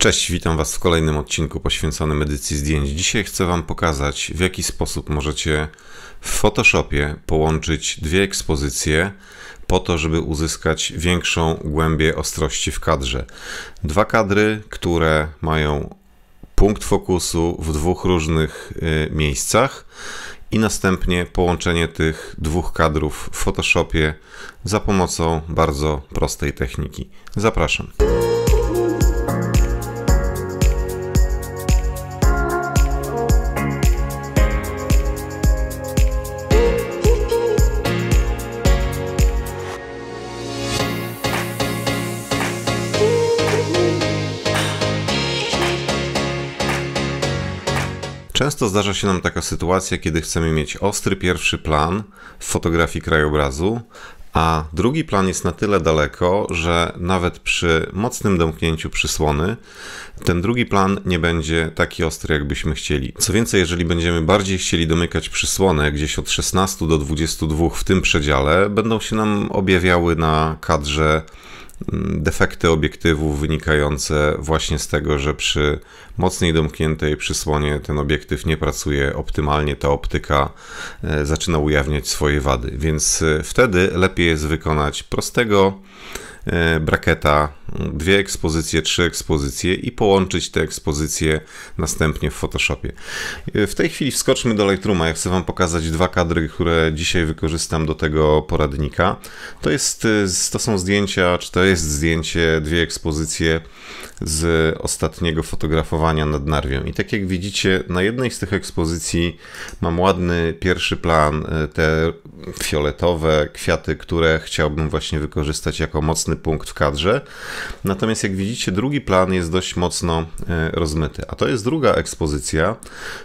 Cześć, witam Was w kolejnym odcinku poświęconym edycji zdjęć. Dzisiaj chcę Wam pokazać, w jaki sposób możecie w Photoshopie połączyć dwie ekspozycje po to, żeby uzyskać większą głębię ostrości w kadrze. Dwa kadry, które mają punkt fokusu w dwóch różnych y, miejscach i następnie połączenie tych dwóch kadrów w Photoshopie za pomocą bardzo prostej techniki. Zapraszam. Często zdarza się nam taka sytuacja, kiedy chcemy mieć ostry pierwszy plan w fotografii krajobrazu, a drugi plan jest na tyle daleko, że nawet przy mocnym domknięciu przysłony ten drugi plan nie będzie taki ostry, jakbyśmy chcieli. Co więcej, jeżeli będziemy bardziej chcieli domykać przysłonę gdzieś od 16 do 22 w tym przedziale, będą się nam objawiały na kadrze Mm, defekty obiektywów wynikające właśnie z tego, że przy mocniej domkniętej przysłonie ten obiektyw nie pracuje optymalnie, ta optyka e, zaczyna ujawniać swoje wady. Więc e, wtedy lepiej jest wykonać prostego e, braketa dwie ekspozycje, trzy ekspozycje i połączyć te ekspozycje następnie w Photoshopie. E, w tej chwili wskoczmy do Lightrooma. Ja chcę Wam pokazać dwa kadry, które dzisiaj wykorzystam do tego poradnika. To, jest, e, to są zdjęcia, czy to jest zdjęcie, dwie ekspozycje z ostatniego fotografowania nad Narwią. I tak jak widzicie, na jednej z tych ekspozycji mam ładny pierwszy plan, e, te fioletowe kwiaty, które chciałbym właśnie wykorzystać jako mocny punkt w kadrze. Natomiast jak widzicie, drugi plan jest dość mocno e, rozmyty. A to jest druga ekspozycja,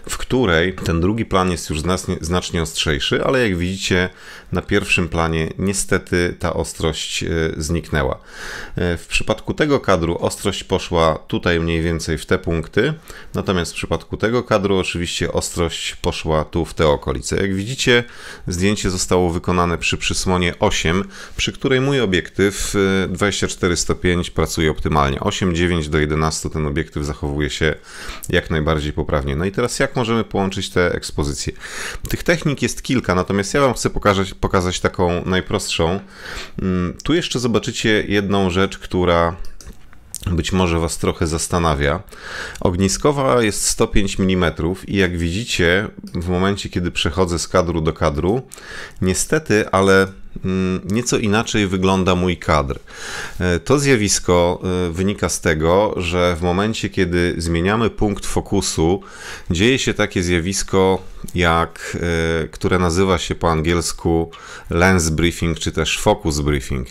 w której ten drugi plan jest już znacznie, ostrzejszy, ale jak widzicie, na pierwszym planie niestety ta ostrość e, zniknęła. E, w przypadku tego kadru ostrość poszła tutaj mniej więcej w te punkty, natomiast w przypadku tego kadru oczywiście ostrość poszła tu w te okolice. Jak widzicie, zdjęcie zostało wykonane przy przysłonie 8, przy której mój obiektyw 24-105 10 pracuje optymalnie. 8, 9 do 11 ten obiektyw zachowuje się jak najbardziej poprawnie. No i teraz jak możemy połączyć te ekspozycje? Tych technik jest kilka, natomiast ja Wam chcę pokazać, pokazać taką najprostszą. Mm, tu jeszcze zobaczycie jedną rzecz, która być może Was trochę zastanawia. Ogniskowa jest 105 mm i jak widzicie, w momencie kiedy przechodzę z kadru do kadru, niestety, ale mm, nieco inaczej wygląda mój kadr. E, to zjawisko e, wynika z tego, że w momencie, kiedy zmieniamy punkt fokusu, dzieje się takie zjawisko, jak, e, które nazywa się po angielsku lens briefing, czy też focus briefing.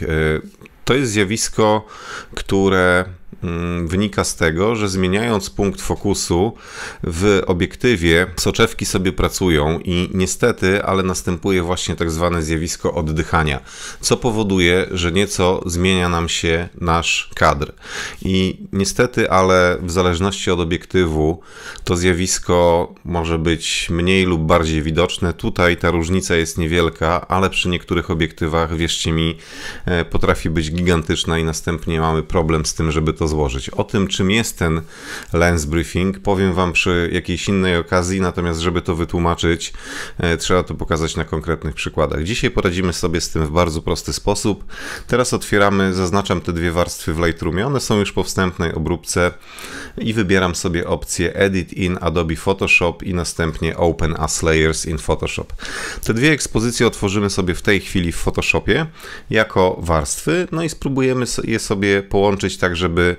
To jest zjawisko, które Mm, wynika z tego, że zmieniając punkt fokusu w obiektywie, soczewki sobie pracują i niestety, ale następuje właśnie tak zwane zjawisko oddychania, co powoduje, że nieco zmienia nam się nasz kadr. I niestety, ale w zależności od obiektywu, to zjawisko może być mniej lub bardziej widoczne. Tutaj ta różnica jest niewielka, ale przy niektórych obiektywach, wierzcie mi, e, potrafi być gigantyczna i następnie mamy problem z tym, żeby to to złożyć. O tym, czym jest ten lens briefing, powiem Wam przy jakiejś innej okazji, natomiast żeby to wytłumaczyć, e, trzeba to pokazać na konkretnych przykładach. Dzisiaj poradzimy sobie z tym w bardzo prosty sposób. Teraz otwieramy, zaznaczam te dwie warstwy w Lightroomie, one są już po wstępnej obróbce i wybieram sobie opcję Edit in Adobe Photoshop i następnie Open as Layers in Photoshop. Te dwie ekspozycje otworzymy sobie w tej chwili w Photoshopie jako warstwy, no i spróbujemy je sobie połączyć tak, żeby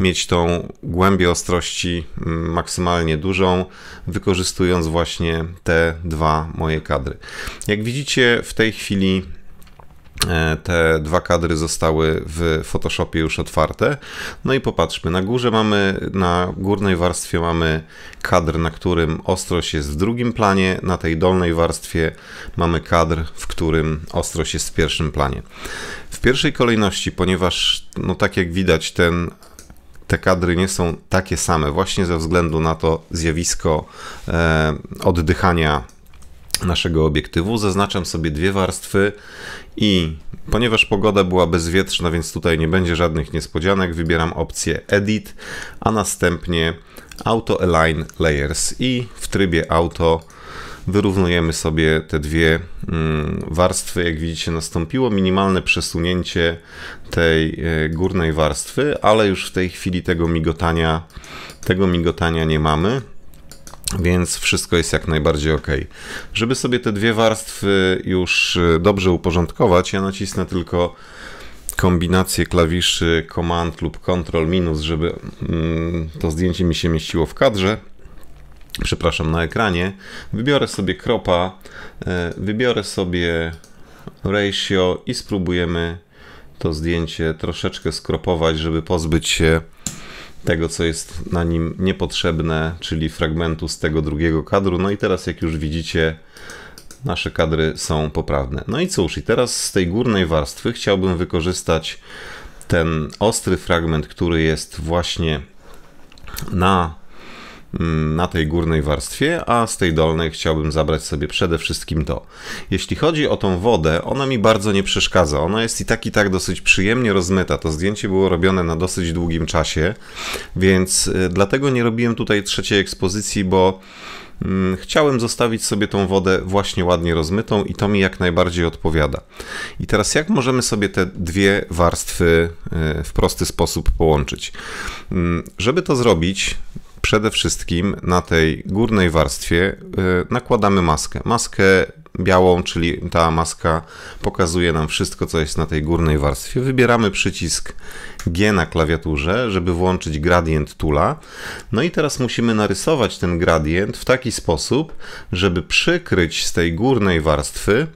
mieć tą głębię ostrości mm, maksymalnie dużą, wykorzystując właśnie te dwa moje kadry. Jak widzicie, w tej chwili e, te dwa kadry zostały w Photoshopie już otwarte. No i popatrzmy, na górze mamy, na górnej warstwie mamy kadr, na którym ostrość jest w drugim planie, na tej dolnej warstwie mamy kadr, w którym ostrość jest w pierwszym planie. W pierwszej kolejności, ponieważ no tak jak widać ten te kadry nie są takie same, właśnie ze względu na to zjawisko e, oddychania naszego obiektywu. Zaznaczam sobie dwie warstwy i ponieważ pogoda była bezwietrzna, więc tutaj nie będzie żadnych niespodzianek, wybieram opcję Edit, a następnie Auto Align Layers i w trybie Auto wyrównujemy sobie te dwie mm, warstwy. Jak widzicie, nastąpiło minimalne przesunięcie tej e, górnej warstwy, ale już w tej chwili tego migotania, tego migotania nie mamy. Więc wszystko jest jak najbardziej ok. Żeby sobie te dwie warstwy już e, dobrze uporządkować, ja nacisnę tylko kombinację klawiszy Command lub Control minus, żeby mm, to zdjęcie mi się mieściło w kadrze przepraszam, na ekranie, wybiorę sobie kropa, e, wybiorę sobie ratio i spróbujemy to zdjęcie troszeczkę skropować, żeby pozbyć się tego, co jest na nim niepotrzebne, czyli fragmentu z tego drugiego kadru. No i teraz, jak już widzicie, nasze kadry są poprawne. No i cóż, i teraz z tej górnej warstwy chciałbym wykorzystać ten ostry fragment, który jest właśnie na Mm, na tej górnej warstwie, a z tej dolnej chciałbym zabrać sobie przede wszystkim to. Jeśli chodzi o tą wodę, ona mi bardzo nie przeszkadza. Ona jest i tak i tak dosyć przyjemnie rozmyta. To zdjęcie było robione na dosyć długim czasie, więc y, dlatego nie robiłem tutaj trzeciej ekspozycji, bo mm, chciałem zostawić sobie tą wodę właśnie ładnie rozmytą i to mi jak najbardziej odpowiada. I teraz jak możemy sobie te dwie warstwy y, w prosty sposób połączyć? Mm, żeby to zrobić, przede wszystkim na tej górnej warstwie y, nakładamy maskę. Maskę białą, czyli ta maska pokazuje nam wszystko, co jest na tej górnej warstwie. Wybieramy przycisk G na klawiaturze, żeby włączyć gradient tula. No i teraz musimy narysować ten gradient w taki sposób, żeby przykryć z tej górnej warstwy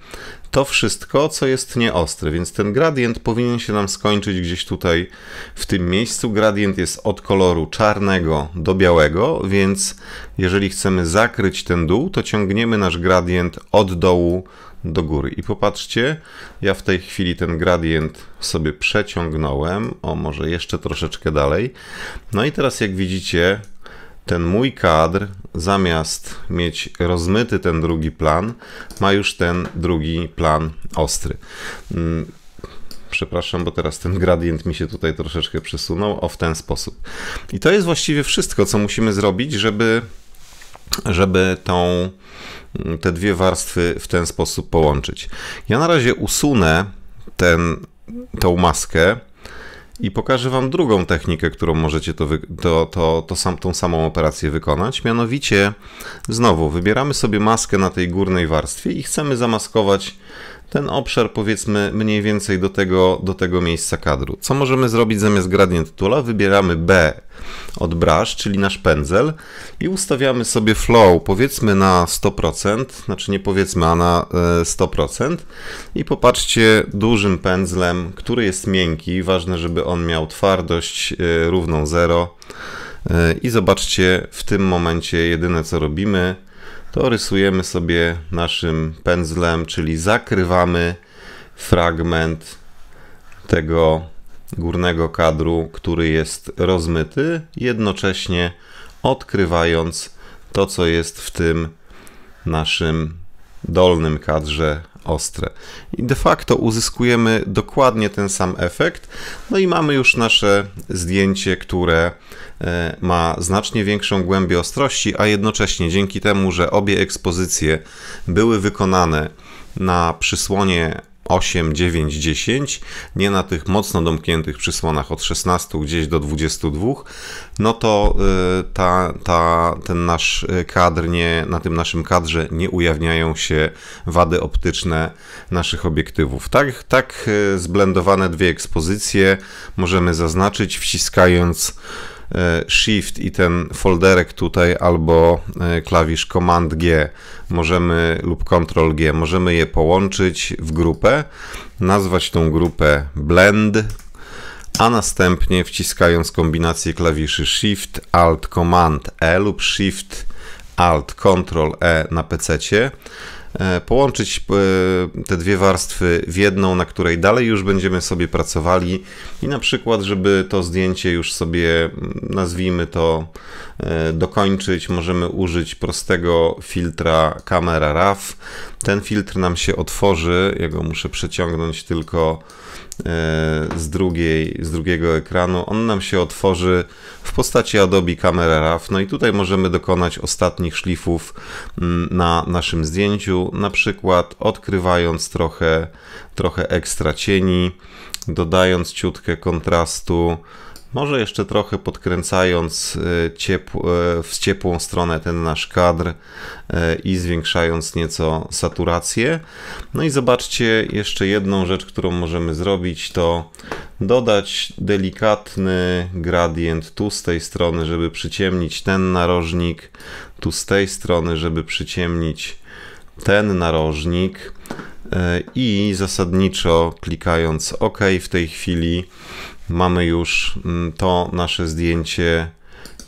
to wszystko, co jest nieostre, więc ten gradient powinien się nam skończyć gdzieś tutaj w tym miejscu. Gradient jest od koloru czarnego do białego, więc jeżeli chcemy zakryć ten dół, to ciągniemy nasz gradient od dołu do góry. I popatrzcie, ja w tej chwili ten gradient sobie przeciągnąłem, o może jeszcze troszeczkę dalej. No i teraz jak widzicie, ten mój kadr, zamiast mieć rozmyty ten drugi plan, ma już ten drugi plan ostry. Mm, przepraszam, bo teraz ten gradient mi się tutaj troszeczkę przesunął, o w ten sposób. I to jest właściwie wszystko, co musimy zrobić, żeby, żeby tą, mm, te dwie warstwy w ten sposób połączyć. Ja na razie usunę ten, tą maskę, i pokażę Wam drugą technikę, którą możecie to, to, to, to sam, tą samą operację wykonać. Mianowicie, znowu, wybieramy sobie maskę na tej górnej warstwie i chcemy zamaskować ten obszar powiedzmy mniej więcej do tego, do tego miejsca kadru. Co możemy zrobić zamiast gradient tula? Wybieramy B od brush, czyli nasz pędzel i ustawiamy sobie flow powiedzmy na 100%, znaczy nie powiedzmy, a na 100% e, i popatrzcie dużym pędzlem, który jest miękki, ważne żeby on miał twardość e, równą 0 e, i zobaczcie w tym momencie jedyne co robimy to rysujemy sobie naszym pędzlem, czyli zakrywamy fragment tego górnego kadru, który jest rozmyty, jednocześnie odkrywając to, co jest w tym naszym dolnym kadrze ostre. I de facto uzyskujemy dokładnie ten sam efekt. No i mamy już nasze zdjęcie, które e, ma znacznie większą głębię ostrości, a jednocześnie dzięki temu, że obie ekspozycje były wykonane na przysłonie 8, 9, 10, nie na tych mocno domkniętych przysłonach od 16 gdzieś do 22, no to y, ta, ta, ten nasz y, kadr nie, na tym naszym kadrze nie ujawniają się wady optyczne naszych obiektywów. Tak, tak y, zblendowane dwie ekspozycje możemy zaznaczyć wciskając E, shift i ten folderek tutaj albo e, klawisz Command G możemy lub Ctrl G możemy je połączyć w grupę, nazwać tą grupę Blend, a następnie wciskając kombinację klawiszy Shift Alt Command E lub Shift Alt Ctrl E na PC E, połączyć e, te dwie warstwy w jedną, na której dalej już będziemy sobie pracowali i na przykład, żeby to zdjęcie już sobie, mm, nazwijmy to, e, dokończyć, możemy użyć prostego filtra kamera RAW. Ten filtr nam się otworzy, ja go muszę przeciągnąć tylko E, z, drugiej, z drugiego ekranu. On nam się otworzy w postaci Adobe Camera Raw. No i tutaj możemy dokonać ostatnich szlifów mm, na naszym zdjęciu, na przykład odkrywając trochę, trochę ekstra cieni, dodając ciutkę kontrastu, może jeszcze trochę podkręcając e, e, w ciepłą stronę ten nasz kadr e, i zwiększając nieco saturację. No i zobaczcie jeszcze jedną rzecz, którą możemy zrobić, to dodać delikatny gradient tu z tej strony, żeby przyciemnić ten narożnik, tu z tej strony, żeby przyciemnić ten narożnik i zasadniczo klikając OK w tej chwili mamy już mm, to nasze zdjęcie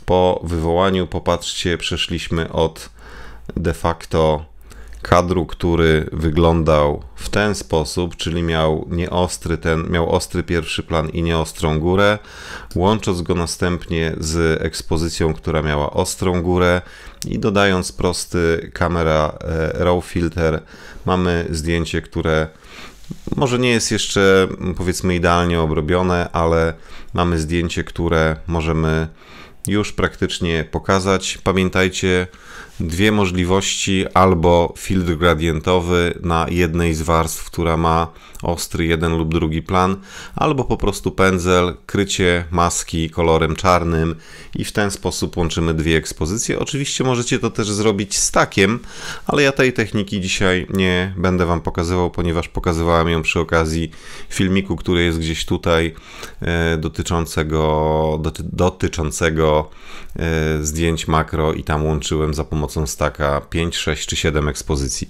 po wywołaniu. Popatrzcie, przeszliśmy od de facto kadru, który wyglądał w ten sposób, czyli miał nieostry ten, miał ostry pierwszy plan i nieostrą górę, łącząc go następnie z ekspozycją, która miała ostrą górę i dodając prosty kamera e, raw filter mamy zdjęcie, które może nie jest jeszcze mm, powiedzmy idealnie obrobione, ale mamy zdjęcie, które możemy już praktycznie pokazać. Pamiętajcie, dwie możliwości, albo filtr gradientowy na jednej z warstw, która ma ostry jeden lub drugi plan, albo po prostu pędzel, krycie maski kolorem czarnym i w ten sposób łączymy dwie ekspozycje. Oczywiście możecie to też zrobić z takiem, ale ja tej techniki dzisiaj nie będę Wam pokazywał, ponieważ pokazywałem ją przy okazji filmiku, który jest gdzieś tutaj e, dotyczącego, doty, dotyczącego e, zdjęć makro i tam łączyłem za pomocą pomocą staka 5, 6 czy 7 ekspozycji.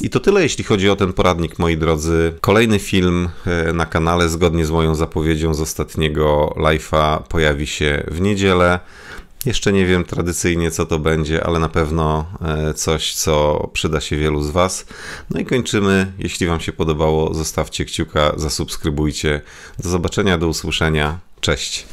I to tyle, jeśli chodzi o ten poradnik, moi drodzy. Kolejny film e, na kanale, zgodnie z moją zapowiedzią z ostatniego live'a, pojawi się w niedzielę. Jeszcze nie wiem tradycyjnie, co to będzie, ale na pewno e, coś, co przyda się wielu z Was. No i kończymy. Jeśli Wam się podobało, zostawcie kciuka, zasubskrybujcie. Do zobaczenia, do usłyszenia. Cześć.